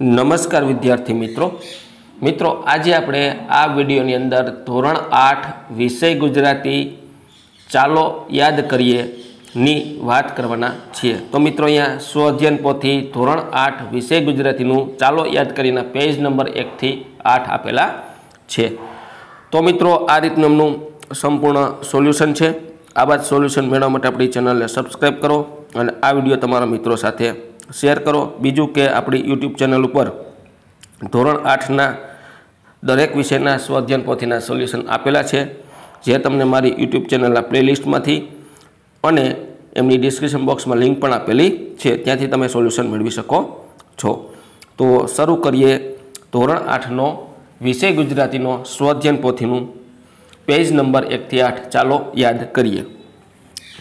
નમસ્કાર વિદ્યાર્થી મિત્રો મિત્રો આજે આપણે આ વિડીયોની અંદર ધોરણ આઠ વિષય ગુજરાતી ચાલો યાદ કરીએ ની વાત કરવાના છીએ તો મિત્રો અહીંયા સ્વઅધ્યયન પોથી ધોરણ આઠ વિષય ગુજરાતીનું ચાલો યાદ કરીને પેજ નંબર એકથી આઠ આપેલા છે તો મિત્રો આ રીતનું એમનું સંપૂર્ણ સોલ્યુશન છે આ બાદ સોલ્યુશન મેળવવા માટે આપણી ચેનલને સબસ્ક્રાઈબ કરો અને આ વિડીયો તમારા મિત્રો સાથે શેર કરો બીજું કે આપણી યુટ્યુબ ચેનલ ઉપર ધોરણ આઠના દરેક વિષયના સ્વાધ્યાન પોથીના સોલ્યુશન આપેલા છે જે તમને મારી યુટ્યુબ ચેનલના પ્લેલિસ્ટમાંથી અને એમની ડિસ્ક્રિપ્શન બોક્સમાં લિંક પણ આપેલી છે ત્યાંથી તમે સોલ્યુશન મેળવી શકો છો તો શરૂ કરીએ ધોરણ આઠનો વિષય ગુજરાતીનો સ્વાધ્યાન પોથીનું પેજ નંબર એકથી આઠ ચાલો યાદ કરીએ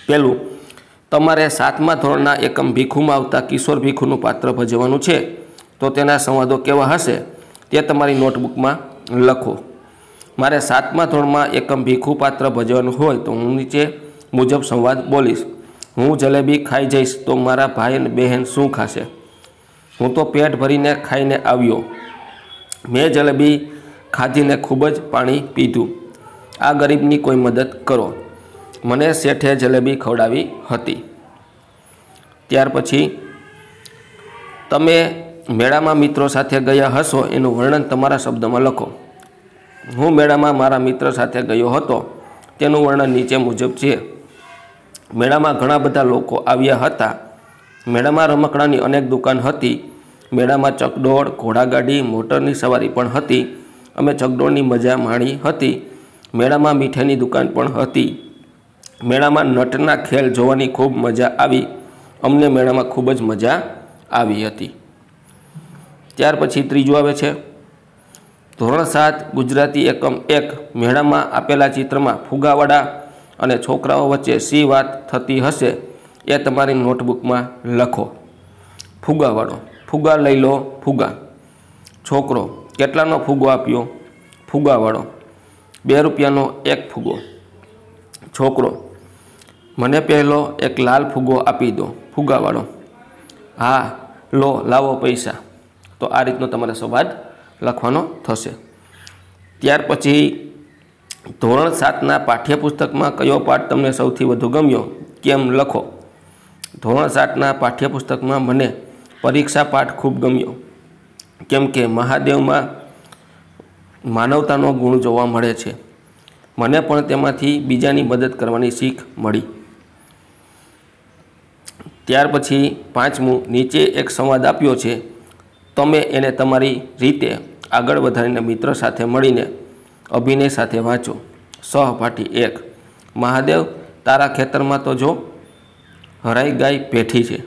પહેલું તમારે સાતમા ધોરણના એકમ ભીખુમાં આવતા કિશોર ભીખુનું પાત્ર ભજવવાનું છે તો તેના સંવાદો કેવા હશે તે તમારી નોટબુકમાં લખો મારે સાતમા ધોરણમાં એકમ ભીખું પાત્ર ભજવાનું હોય તો હું નીચે મુજબ સંવાદ બોલીશ હું જલેબી ખાઈ જઈશ તો મારા ભાઈ અને બહેન શું ખાશે હું તો પેટ ભરીને ખાઈને આવ્યો મેં જલેબી ખાધીને ખૂબ જ પાણી પીધું આ ગરીબની કોઈ મદદ કરો મને શેઠે જલેબી ખવડાવી હતી ત્યાર પછી તમે મેળામાં મિત્રો સાથે ગયા હશો એનું વર્ણન તમારા શબ્દમાં લખો હું મેળામાં મારા મિત્ર સાથે ગયો હતો તેનું વર્ણન નીચે મુજબ છે મેળામાં ઘણા બધા લોકો આવ્યા હતા મેળામાં રમકડાની અનેક દુકાન હતી મેળામાં ચકડોળ ઘોડાગાડી મોટરની સવારી પણ હતી અમે ચકડોળની મજા માણી હતી મેળામાં મીઠાઈની દુકાન પણ હતી મેળામાં નટના ખેલ જોવાની ખૂબ મજા આવી અમને મેળામાં ખૂબ જ મજા આવી હતી ત્યાર પછી ત્રીજું આવે છે ધોરણ સાત ગુજરાતી એકમ એક મેળામાં આપેલા ચિત્રમાં ફુગાવાડા અને છોકરાઓ વચ્ચે સી વાત થતી હશે એ તમારી નોટબુકમાં લખો ફુગાવાળો ફુગા લઈ લો ફુગા છોકરો કેટલાનો ફુગો આપ્યો ફુગાવાળો બે રૂપિયાનો એક ફુગો છોકરો મને પહેલો એક લાલ ફુગ્ગો આપી દો ફુગ્ગાવાળો હા લો લાવો પૈસા તો આ રીતનો તમારે સંવાદ લખવાનો થશે ત્યાર પછી ધોરણ સાતના પાઠ્યપુસ્તકમાં કયો પાઠ તમને સૌથી વધુ ગમ્યો કેમ લખો ધોરણ સાતના પાઠ્યપુસ્તકમાં મને પરીક્ષા પાઠ ખૂબ ગમ્યો કેમ કે મહાદેવમાં માનવતાનો ગુણ જોવા મળે છે મને પણ તેમાંથી બીજાની મદદ કરવાની શીખ મળી ત્યાર પછી પાંચમું નીચે એક સંવાદ આપ્યો છે તમે એને તમારી રીતે આગળ વધારીને મિત્રો સાથે મળીને અભિનય સાથે વાંચો સહપાઠી એક મહાદેવ તારા ખેતરમાં તો જો હરાઈ ગાય પેઠી છે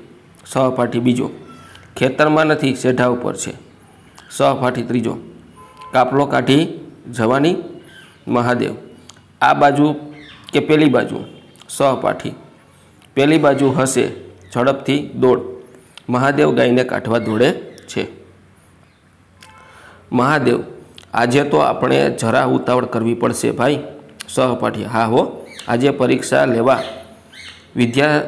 સહપાઠી બીજો ખેતરમાં નથી શેઢા ઉપર છે સહપાઠી ત્રીજો કાપલો કાઢી જવાની મહાદેવ આ બાજુ કે પેલી બાજુ સહપાઠી પેલી બાજુ હશે ઝડપથી દોડ મહાદેવ ગાયને કાઢવા દોડે છે મહાદેવ આજે તો આપણે જરા ઉતાવળ કરવી પડશે ભાઈ સહપાઠી હા હો આજે પરીક્ષા લેવા વિદ્યા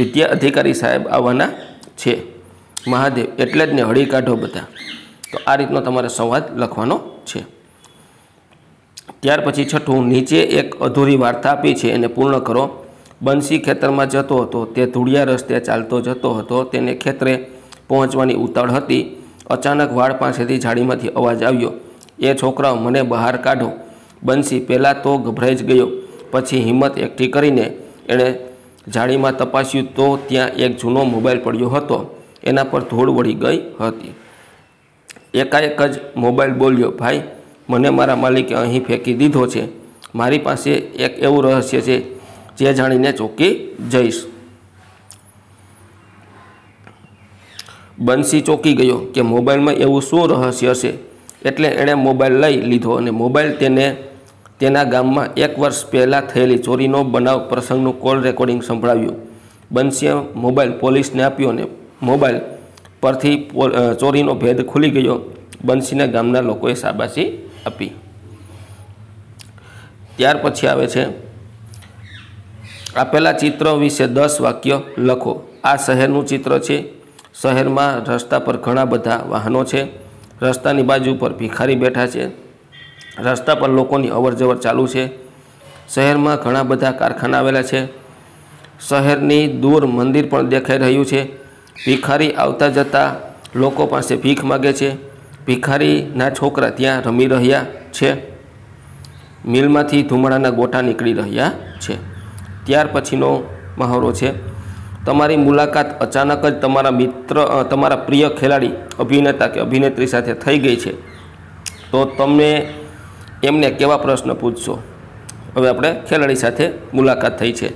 વિદ્યા અધિકારી સાહેબ આવવાના છે મહાદેવ એટલે જ ને હળી કાઢો બધા તો આ રીતનો તમારે સંવાદ લખવાનો છે ત્યાર પછી છઠ્ઠું નીચે એક અધૂરી વાર્તા આપી છે એને પૂર્ણ કરો બંસી ખેતરમાં જતો હતો તે ધૂળિયા રસ્તે ચાલતો જતો હતો તેને ખેતરે પહોંચવાની ઉતાવળ હતી અચાનક વાળ પાસેથી ઝાડીમાંથી અવાજ આવ્યો એ છોકરાઓ મને બહાર કાઢો બંસી પહેલાં તો ગભરાઈ જ ગયો પછી હિંમત એકઠી કરીને એણે ઝાડીમાં તપાસ્યું તો ત્યાં એક જૂનો મોબાઈલ પડ્યો હતો એના પર ધૂળ વળી ગઈ હતી એકાએક જ મોબાઈલ બોલ્યો ભાઈ મને મારા માલિકે અહીં ફેંકી દીધો છે મારી પાસે એક એવું રહસ્ય છે જે જાણીને ચોકી જઈશ બંસી ચોકી ગયો કે મોબાઈલમાં એવું શું રહસ્ય છે એટલે એણે મોબાઈલ લઈ લીધો અને મોબાઈલ તેને તેના ગામમાં એક વર્ષ પહેલાં થયેલી ચોરીનો બનાવ પ્રસંગનું કોલ રેકોર્ડિંગ સંભળાવ્યું બંસીએ મોબાઈલ પોલીસને આપ્યો અને મોબાઈલ પરથી ચોરીનો ભેદ ખુલી ગયો બંસીને ગામના લોકોએ શાબાશી આપી ત્યાર પછી આવે છે આપેલા ચિત્ર વિશે દસ વાક્ય લખો આ શહેરનું ચિત્ર છે શહેરમાં રસ્તા પર ઘણા બધા વાહનો છે રસ્તાની બાજુ પર ભિખારી બેઠા છે રસ્તા પર લોકોની અવરજવર ચાલુ છે શહેરમાં ઘણા બધા કારખાના આવેલા છે શહેરની દૂર મંદિર પણ દેખાઈ રહ્યું છે ભિખારી આવતા જતા લોકો પાસે ભીખ માગે છે ભિખારીના છોકરા ત્યાં રમી રહ્યા છે મિલમાંથી ધુમાડાના ગોટા નીકળી રહ્યા ત્યાર પછીનો મહાવરો છે તમારી મુલાકાત અચાનક જ તમારા મિત્ર તમારા પ્રિય ખેલાડી અભિનેતા કે અભિનેત્રી સાથે થઈ ગઈ છે તો તમે એમને કેવા પ્રશ્ન પૂછશો હવે આપણે ખેલાડી સાથે મુલાકાત થઈ છે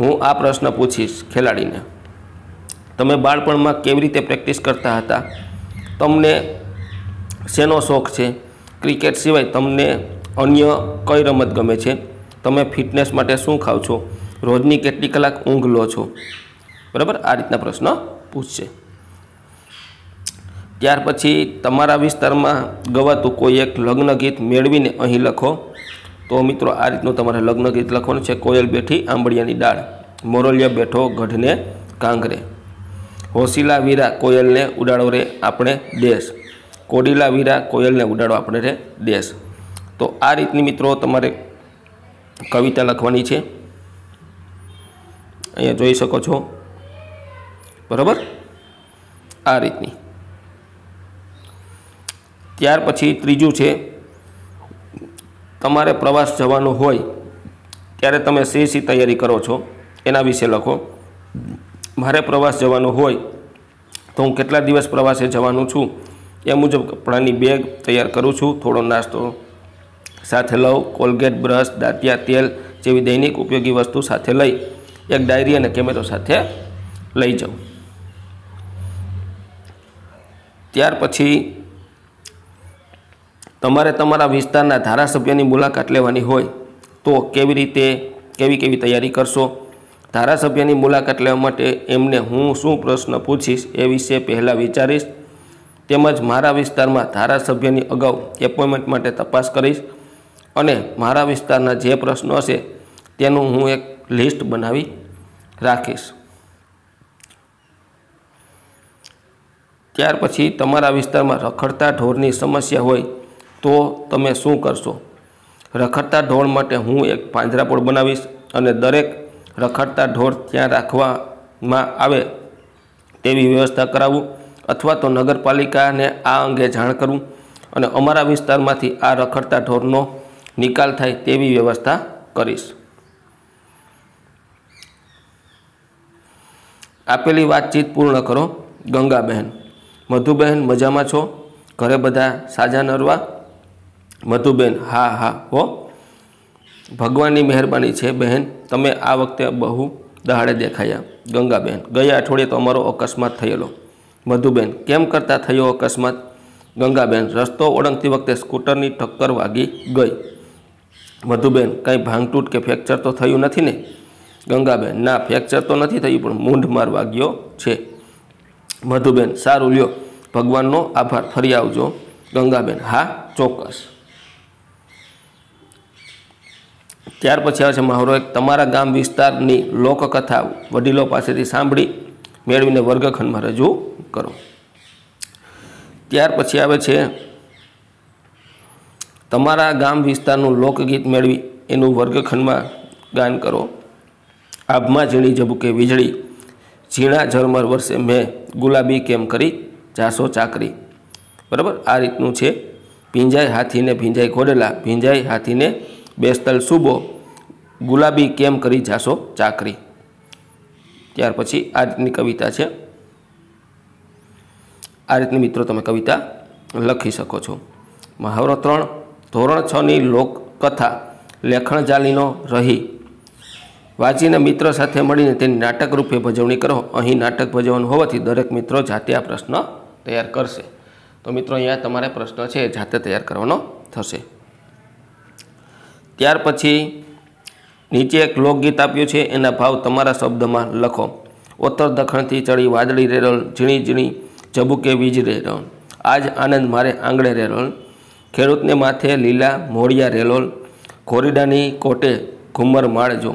હું આ પ્રશ્ન પૂછીશ ખેલાડીને તમે બાળપણમાં કેવી રીતે પ્રેક્ટિસ કરતા હતા તમને શેનો શોખ છે ક્રિકેટ સિવાય તમને અન્ય કઈ રમત ગમે છે તમે ફિટનેસ માટે શું ખાવ છો રોજની કેટલી કલાક ઊંઘ લો છો બરાબર આ રીતના પ્રશ્ન પૂછશે ત્યાર પછી તમારા વિસ્તારમાં ગવાતું કોઈ એક લગ્ન ગીત મેળવીને અહીં લખો તો મિત્રો આ રીતનું તમારે લગ્ન ગીત લખવાનું છે કોયલ બેઠી આંબળિયાની દાળ મોરલિયા બેઠો ગઢને કાંગરે હોસીલા વીરા કોયલને ઉડાડો રે આપણે દેશ કોડીલા વીરા કોયલને ઉડાડો આપણે રે દેશ તો આ રીતની મિત્રો તમારે કવિતા લખવાની છે અહીંયા જોઈ શકો છો બરાબર આ રીતની ત્યાર પછી ત્રીજું છે તમારે પ્રવાસ જવાનો હોય ત્યારે તમે સી સી તૈયારી કરો છો એના વિશે લખો મારે પ્રવાસ જવાનો હોય તો હું કેટલા દિવસ પ્રવાસે જવાનું છું એ મુજબ કપડાની બેગ તૈયાર કરું છું થોડો નાસ્તો સાથે લઉં કોલગેટ બ્રશ દાંતિયા તેલ જેવી દૈનિક ઉપયોગી વસ્તુ સાથે લઈ એક ડાયરી અને કેમેરો સાથે લઈ જાઉં ત્યાર પછી તમારે તમારા વિસ્તારના ધારાસભ્યની મુલાકાત લેવાની હોય તો કેવી રીતે કેવી કેવી તૈયારી કરશો ધારાસભ્યની મુલાકાત લેવા માટે એમને હું શું પ્રશ્ન પૂછીશ એ વિશે પહેલાં વિચારીશ તેમજ મારા વિસ્તારમાં ધારાસભ્યની અગાઉ એપોઇન્ટમેન્ટ માટે તપાસ કરીશ અને મારા વિસ્તારના જે પ્રશ્નો હશે તેનું હું એક લિસ્ટ બનાવી રાખીશ ત્યાર પછી તમારા વિસ્તારમાં રખડતા ઢોરની સમસ્યા હોય તો તમે શું કરશો રખડતા ઢોળ માટે હું એક પાંજરાપોળ બનાવીશ અને દરેક રખડતા ઢોળ ત્યાં રાખવામાં આવે તેવી વ્યવસ્થા કરાવું અથવા તો નગરપાલિકાને આ અંગે જાણ કરવું અને અમારા વિસ્તારમાંથી આ રખડતા ઢોરનો નિકાલ થાય તેવી વ્યવસ્થા કરીશ આપેલી વાતચીત પૂર્ણ કરો ગંગાબહેન મધુબહેન મજામાં છો ઘરે બધા સાજા નરવા મધુબેન હા હા હો ભગવાનની મહેરબાની છે બહેન તમે આ વખતે બહુ દહાડે દેખાયા ગંગાબહેન ગયા અઠવાડિયે તો અમારો અકસ્માત થયેલો મધુબેન કેમ કરતા થયો અકસ્માત ગંગાબહેન રસ્તો ઓળંગતી વખતે સ્કૂટરની ટક્કર વાગી ગઈ મધુબેન કંઈ ભાંગતૂટ કે ફ્રેક્ચર તો થયું નથી ને ગંગાબેન ના ફ્રેક્ચર તો નથી થયું પણ મૂંઢ માર વાગ્યો છે મધુબેન સારું લ્યો ભગવાનનો આભાર ફરી આવજો ગંગાબેન હા ચોક્કસ ત્યાર પછી આવે છે મહાવરો એક તમારા ગામ વિસ્તારની લોકકથા વડીલો પાસેથી સાંભળી મેળવીને વર્ગખંડમાં રજૂ કરો ત્યાર પછી આવે છે તમારા ગામ વિસ્તારનું લોકગીત મેળવી એનું વર્ગખંડમાં ગાયન કરો આભમાં ઝીણી ઝબુકે વીજળી ઝીણા ઝરમર વર્ષે મેં ગુલાબી કેમ કરી ચાસો ચાકરી બરાબર આ રીતનું છે ભીંજાઈ હાથીને ભીંજાઈ ઘોડેલા ભીંજાઈ હાથીને બેસતલ સુબો ગુલાબી કેમ કરી જાશો ચાકરી ત્યાર પછી આ રીતની કવિતા છે આ રીતની મિત્રો તમે કવિતા લખી શકો છો મહાવરો ત્રણ ધોરણ છની લોકકથા લેખણ જાલીનો રહી વાંચીને મિત્રો સાથે મળીને તેની નાટક રૂપે ભજવણી કરો અહીં નાટક ભજવવાનું હોવાથી દરેક મિત્રો જાતે આ પ્રશ્ન તૈયાર કરશે તો મિત્રો અહીંયા તમારે પ્રશ્ન છે જાતે તૈયાર કરવાનો થશે ત્યાર પછી નીચે એક લોકગીત આપ્યું છે એના ભાવ તમારા શબ્દમાં લખો ઉત્તર દખણથી ચડી વાદળી રેરણ ઝીણી ઝીણી જબુકે વીજ રેરણ આજ આનંદ મારે આંગળે રેરણ ખેડૂતને માથે લીલા મોડિયા રેલોલ ખોરીડાની કોટે ઘુમર માળજો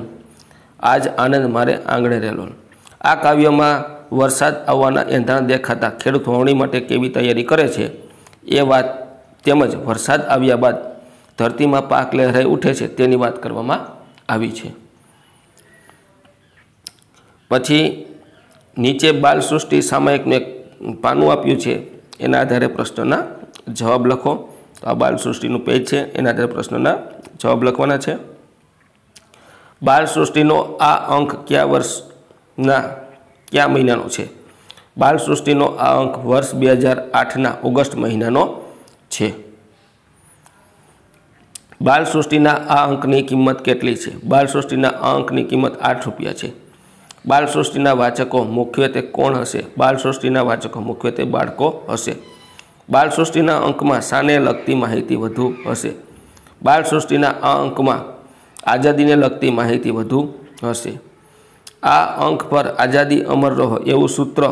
આજ આનંદ મારે આંગણે રેલોલ આ કાવ્યમાં વરસાદ આવવાના એંધાણ દેખાતા ખેડૂત વાવણી માટે કેવી તૈયારી કરે છે એ વાત તેમજ વરસાદ આવ્યા બાદ ધરતીમાં પાક લહેરાઈ ઉઠે છે તેની વાત કરવામાં આવી છે પછી નીચે બાલ સૃષ્ટિ સામાયિકનું એક પાનું આપ્યું છે એના આધારે પ્રશ્નના જવાબ લખો તો આ બાળ સૃષ્ટિનું પેજ છે એના આધારે પ્રશ્નના જવાબ લખવાના છે બાળસૃષ્ટિનો આ અંક કયા વર્ષના કયા મહિનાનો છે બાળ સૃષ્ટિનો આ અંક વર્ષ બે હજાર આઠના ઓગસ્ટ મહિનાનો છે બાળ આ અંકની કિંમત કેટલી છે બાળ સૃષ્ટિના આ અંકની કિંમત આઠ રૂપિયા છે બાળ સૃષ્ટિના વાચકો મુખ્યત્વે કોણ હશે બાળ વાચકો મુખ્યત્વે બાળકો હશે બાળસૃષ્ટિના અંકમાં શાને લગતી માહિતી વધુ હશે બાળસૃષ્ટિના આ અંકમાં આઝાદીને લગતી માહિતી વધુ હશે આ અંક પર આઝાદી અમર રહો એવું સૂત્ર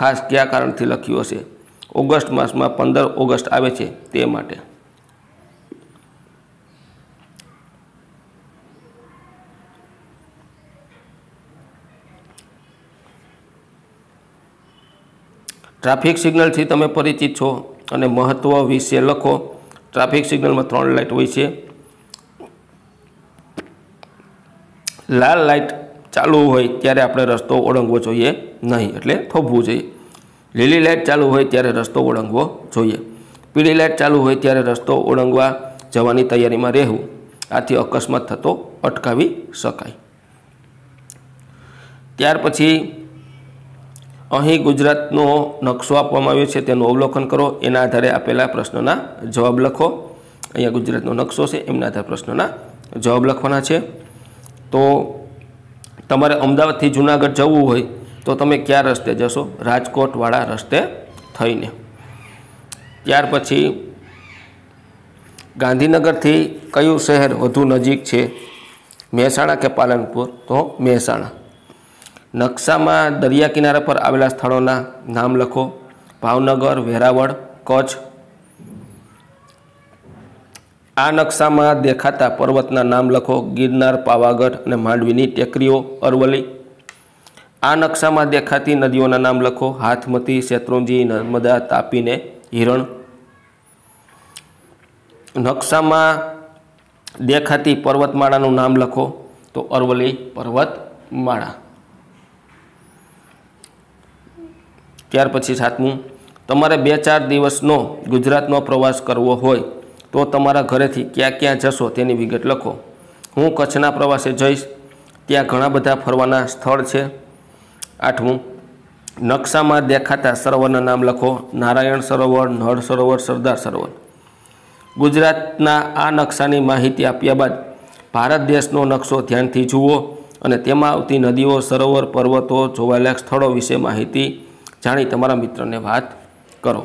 ખાસ કયા કારણથી લખ્યું હશે ઓગસ્ટ માસમાં પંદર ઓગસ્ટ આવે છે તે માટે ટ્રાફિક સિગ્નલથી તમે પરિચિત છો અને મહત્ત્વ વિશે લખો ટ્રાફિક સિગ્નલમાં ત્રણ લાઇટ હોય છે લાલ લાઇટ ચાલુ હોય ત્યારે આપણે રસ્તો ઓળંગવો જોઈએ નહીં એટલે થોભવું જોઈએ લીલી લાઇટ ચાલુ હોય ત્યારે રસ્તો ઓળંગવો જોઈએ પીળી લાઇટ ચાલુ હોય ત્યારે રસ્તો ઓળંગવા જવાની તૈયારીમાં રહેવું આથી અકસ્માત થતો અટકાવી શકાય ત્યાર પછી અહીં ગુજરાતનો નકશો આપવામાં આવ્યો છે તેનું અવલોકન કરો એના આધારે આપેલા પ્રશ્નોના જવાબ લખો અહીંયા ગુજરાતનો નકશો છે એમના આધારે પ્રશ્નોના જવાબ લખવાના છે તો તમારે અમદાવાદથી જુનાગઢ જવું હોય તો તમે ક્યાં રસ્તે જશો રાજકોટવાળા રસ્તે થઈને ત્યાર પછી ગાંધીનગરથી કયું શહેર વધુ નજીક છે મહેસાણા કે પાલનપુર તો મહેસાણા નકશામાં દરિયા કિનારા પર આવેલા સ્થળોના નામ લખો ભાવનગર વેરાવળ કચ્છ આ નકશામાં દેખાતા પર્વતના નામ લખો ગિરનાર પાવાગઢ અને માંડવીની ટેકરીઓ અરવલ્લી આ નકશામાં દેખાતી નદીઓના નામ લખો હાથમતી શેત્રુંજી નર્મદા તાપીને હિરણ નકશામાં દેખાતી પર્વતમાળાનું નામ લખો તો અરવલ્લી પર્વતમાળા ત્યાર પછી સાતમું તમારે બે ચાર દિવસનો ગુજરાતનો પ્રવાસ કરવો હોય તો તમારા ઘરેથી ક્યાં ક્યાં જશો તેની વિગત લખો હું કચ્છના પ્રવાસે જઈશ ત્યાં ઘણા બધા ફરવાના સ્થળ છે આઠમું નકશામાં દેખાતા સરોવરના નામ લખો નારાયણ સરોવર નળ સરોવર સરદાર સરોવર ગુજરાતના આ નકશાની માહિતી આપ્યા બાદ ભારત દેશનો નકશો ધ્યાનથી જુઓ અને તેમાં આવતી નદીઓ સરોવર પર્વતો જોવાલાયક સ્થળો વિશે માહિતી જાણી તમારા મિત્રને વાત કરો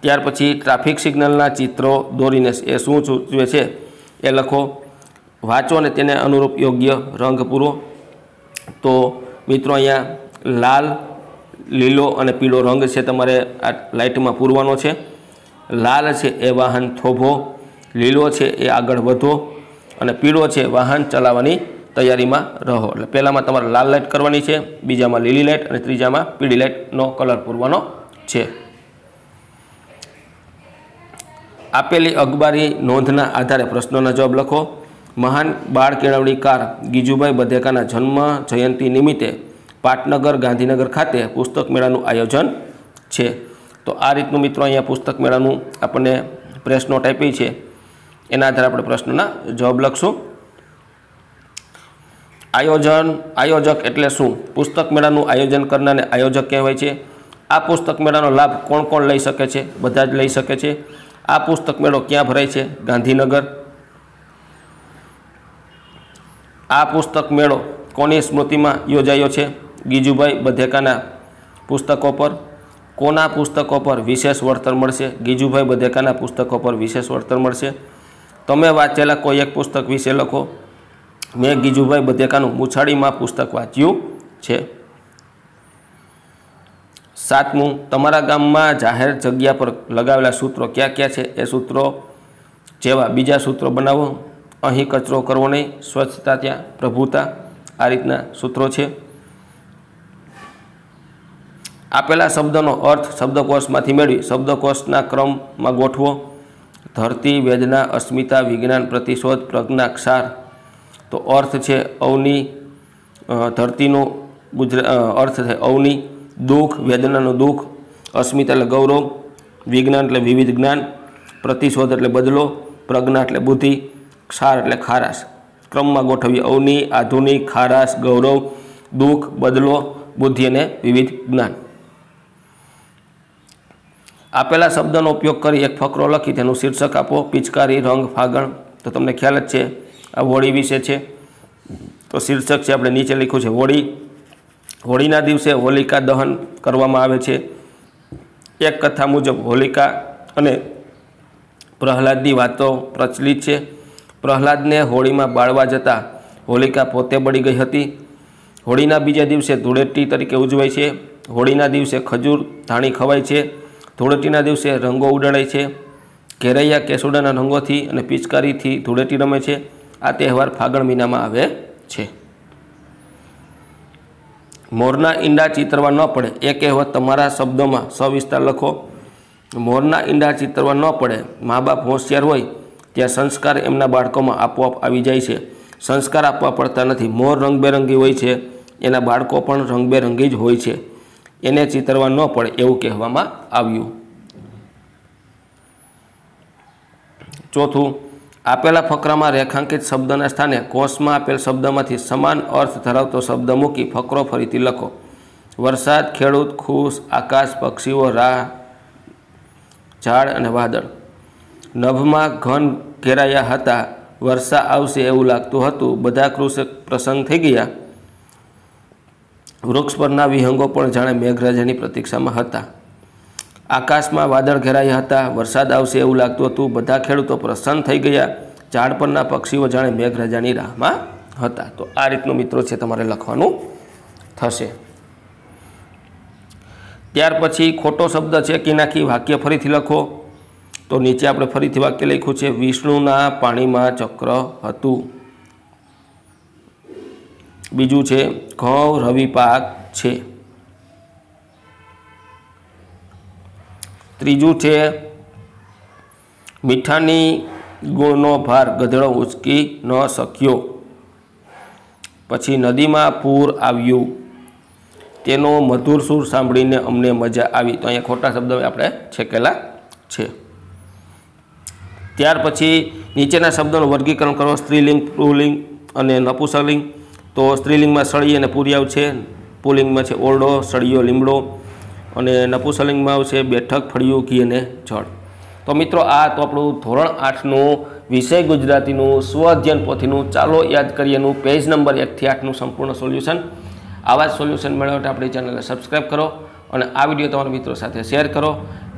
ત્યાર પછી ટ્રાફિક સિગ્નલના ચિત્રો દોરીને એ શું સૂચવે છે એ લખો વાંચો અને તેને અનુરૂપ યોગ્ય રંગ પૂરો તો મિત્રો અહીંયા લાલ લીલો અને પીળો રંગ છે તમારે આ લાઇટમાં પૂરવાનો છે લાલ છે એ વાહન થોભો લીલો છે એ આગળ વધો અને પીળો છે વાહન ચલાવવાની તૈયારીમાં રહો એટલે પહેલાંમાં તમારે લાલ લાઇટ કરવાની છે બીજામાં લીલી લાઇટ અને ત્રીજામાં પીળી લાઇટનો કલર પૂરવાનો છે આપેલી અખબારી નોંધના આધારે પ્રશ્નોના જવાબ લખો મહાન બાળ કેળવણીકાર ગીજુભાઈ બધેકાના જન્મ જયંતિ નિમિત્તે પાટનગર ગાંધીનગર ખાતે પુસ્તક મેળાનું આયોજન છે તો આ રીતનું મિત્રો અહીંયા પુસ્તક મેળાનું આપણને પ્રેસ નોટ આપી છે એના આધારે આપણે પ્રશ્નોના જવાબ લખશું આયોજન આયોજક એટલે શું પુસ્તક મેળાનું આયોજન કરનારને આયોજક કહેવાય છે આ પુસ્તક મેળાનો લાભ કોણ કોણ લઈ શકે છે બધા જ લઈ શકે છે આ પુસ્તક મેળો ક્યાં ભરાય છે ગાંધીનગર આ પુસ્તક મેળો કોની સ્મૃતિમાં યોજાયો છે ગીજુભાઈ બધેકાના પુસ્તકો પર કોના પુસ્તકો પર વિશેષ વળતર મળશે ગીજુભાઈ બધેકાના પુસ્તકો પર વિશેષ વળતર મળશે તમે વાંચેલા કોઈ એક પુસ્તક વિશે લખો મેં ગીજુભાઈ બધેકાનું મૂછાળીમાં પુસ્તક વાંચ્યું છે સાતમું તમારા ગામમાં જાહેર જગ્યા પર લગાવેલા સૂત્રો ક્યાં ક્યાં છે એ સૂત્રો જેવા બીજા સૂત્રો બનાવો અહીં કચરો કરવો નહીં સ્વચ્છતા ત્યાં પ્રભુતા આ રીતના સૂત્રો છે આપેલા શબ્દનો અર્થ શબ્દકોશમાંથી મેળવી શબ્દકોશના ક્રમમાં ગોઠવો ધરતી વેદના અસ્મિતા વિજ્ઞાન પ્રતિશોધ પ્રજ્ઞા ક્ષાર તો અર્થ છે અવની ધરતીનો ગુજરાત અર્થ છે અવની દુઃખ વેદનાનો દુઃખ અસ્મિતા એટલે ગૌરવ વિજ્ઞાન એટલે વિવિધ જ્ઞાન પ્રતિશોધ એટલે બદલો પ્રજ્ઞા એટલે બુદ્ધિ ક્ષાર એટલે ખારાશ ક્રમમાં ગોઠવી અવની આધુનિક ખારાશ ગૌરવ દુઃખ બદલો બુદ્ધિ અને વિવિધ જ્ઞાન આપેલા શબ્દનો ઉપયોગ કરી એક ફકરો લખી તેનું શીર્ષક આપો પિચકારી રંગ ફાગણ તો તમને ખ્યાલ જ છે આ હોળી વિશે છે તો શીર્ષક છે આપણે નીચે લખ્યું છે હોળી હોળીના દિવસે હોલિકા દહન કરવામાં આવે છે એક કથા મુજબ હોલિકા અને પ્રહલાદની વાતો પ્રચલિત છે પ્રહલાદને હોળીમાં બાળવા જતાં હોલિકા પોતે બળી ગઈ હતી હોળીના બીજા દિવસે ધૂળેટી તરીકે ઉજવાય છે હોળીના દિવસે ખજૂર ધાણી ખવાય છે ધૂળેટીના દિવસે રંગો ઉડાડાય છે ઘેરૈયા કેસુડાના રંગોથી અને પિચકારીથી ધૂળેટી રમે છે આ તહેવાર ફાગણ મહિનામાં આવે છે મોરના ઈંડા ચિતરવા ન પડે એ કહેવત તમારા શબ્દોમાં સવિસ્તાર લખો મોરના ઈંડા ચિતરવા ન પડે મા બાપ હોશિયાર હોય ત્યાં સંસ્કાર એમના બાળકોમાં આપોઆપ આવી જાય છે સંસ્કાર આપવા પડતા નથી મોર રંગબેરંગી હોય છે એના બાળકો પણ રંગબેરંગી જ હોય છે એને ચિતરવા ન પડે એવું કહેવામાં આવ્યું ચોથું આપેલા ફકરામાં રેખાંકિત શબ્દના સ્થાને કોષમાં આપેલ શબ્દમાંથી સમાન અર્થ ધરાવતો શબ્દ મૂકી ફકરો ફરીથી લખો વરસાદ ખેડૂત ખુશ આકાશ પક્ષીઓ રાહ ઝાડ અને વાદળ નભમાં ઘન ઘેરાયા હતા વર્ષા આવશે એવું લાગતું હતું બધા કૃષક પ્રસંગ થઈ ગયા વૃક્ષ પરના વિહંગો પણ જાણે મેઘરાજાની પ્રતીક્ષામાં હતા આકાશમાં વાદળ ઘેરાયા હતા વરસાદ આવશે એવું લાગતું હતું બધા ખેડૂતો પ્રસન્ન થઈ ગયા ઝાડ પરના પક્ષીઓ જાણે મેઘરાજાની રાહમાં હતા તો આ રીતનું મિત્રો છે તમારે લખવાનું થશે ત્યાર પછી ખોટો શબ્દ છે કે નાખી વાક્ય ફરીથી લખો તો નીચે આપણે ફરીથી વાક્ય લખ્યું છે વિષ્ણુના પાણીમાં ચક્ર હતું બીજું છે ઘઉં રવિ પાક છે ત્રીજું છે મીઠાની ગોનો ભાર ગધેડો ઉચકી ન શક્યો પછી નદીમાં પૂર આવ્યું તેનો મધુર સૂર સાંભળીને અમને મજા આવી તો અહીંયા ખોટા શબ્દ આપણે છેકેલા છે ત્યાર પછી નીચેના શબ્દોનું વર્ગીકરણ કરો સ્ત્રીલિંગ પુલિંગ અને નપુસલિંગ તો સ્ત્રીલિંગમાં સળી અને પુર્યાવ છે પુલિંગમાં છે ઓરડો સળિયો લીમડો અને નપુસલિંગમાં આવશે બેઠક ફળિયુકી અને જળ તો મિત્રો આ તો આપણું ધોરણ આઠનું વિષય ગુજરાતીનું સ્વઅધ્યયન પોથીનું ચાલો યાદ કરીએ એનું પેજ નંબર એકથી આઠનું સંપૂર્ણ સોલ્યુશન આવા જ સોલ્યુશન મેળવવા માટે આપણી ચેનલને સબસ્ક્રાઈબ કરો અને આ વિડીયો તમારા મિત્રો સાથે શેર કરો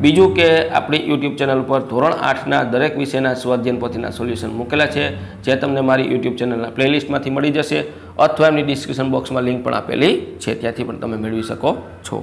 બીજું કે આપણી યુટ્યુબ ચેનલ ઉપર ધોરણ આઠના દરેક વિષયના સ્વાધ્યન પોથીના સોલ્યુશન મૂકેલા છે જે તમને મારી યુટ્યુબ ચેનલના પ્લેલિસ્ટમાંથી મળી જશે અથવા એમની ડિસ્ક્રિપ્શન બોક્સમાં લિંક પણ આપેલી છે ત્યાંથી પણ તમે મેળવી શકો છો